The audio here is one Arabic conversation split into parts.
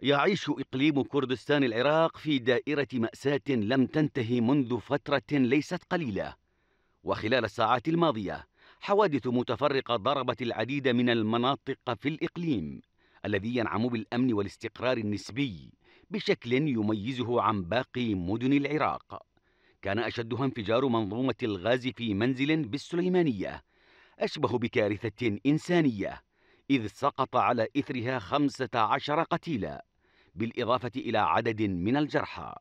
يعيش إقليم كردستان العراق في دائرة مأساة لم تنتهي منذ فترة ليست قليلة وخلال الساعات الماضية حوادث متفرقة ضربت العديد من المناطق في الإقليم الذي ينعم بالأمن والاستقرار النسبي بشكل يميزه عن باقي مدن العراق كان أشدها انفجار منظومة الغاز في منزل بالسليمانية أشبه بكارثة إنسانية إذ سقط على إثرها خمسة عشر قتيلا بالإضافة إلى عدد من الجرحى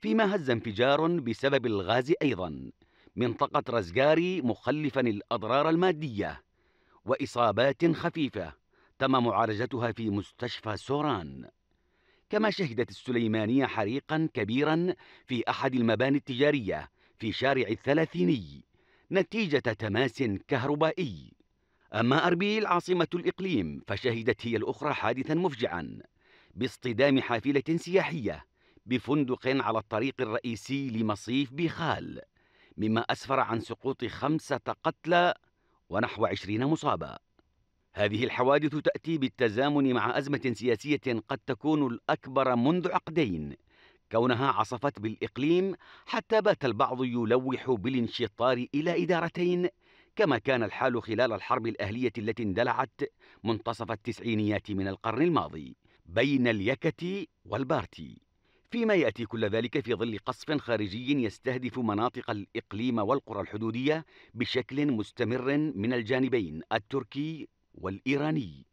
فيما هز انفجار بسبب الغاز أيضا منطقة رزقاري مخلفا الأضرار المادية وإصابات خفيفة تم معالجتها في مستشفى سوران كما شهدت السليمانية حريقا كبيرا في أحد المباني التجارية في شارع الثلاثيني نتيجة تماس كهربائي أما أربيل عاصمة الإقليم فشهدت هي الأخرى حادثا مفجعا باصطدام حافلة سياحية بفندق على الطريق الرئيسي لمصيف بخال مما أسفر عن سقوط خمسة قتلى ونحو عشرين مصابة هذه الحوادث تأتي بالتزامن مع أزمة سياسية قد تكون الأكبر منذ عقدين كونها عصفت بالإقليم حتى بات البعض يلوح بالانشطار إلى إدارتين كما كان الحال خلال الحرب الأهلية التي اندلعت منتصف التسعينيات من القرن الماضي بين اليكتي والبارتي فيما يأتي كل ذلك في ظل قصف خارجي يستهدف مناطق الإقليم والقرى الحدودية بشكل مستمر من الجانبين التركي والإيراني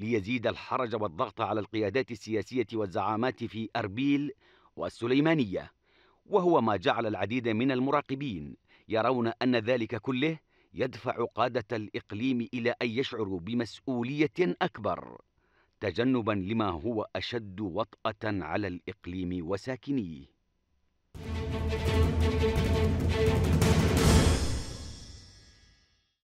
ليزيد الحرج والضغط على القيادات السياسية والزعامات في أربيل والسليمانية وهو ما جعل العديد من المراقبين يرون أن ذلك كله يدفع قادة الإقليم إلى أن يشعروا بمسؤولية أكبر تجنبا لما هو أشد وطأة على الإقليم وساكنيه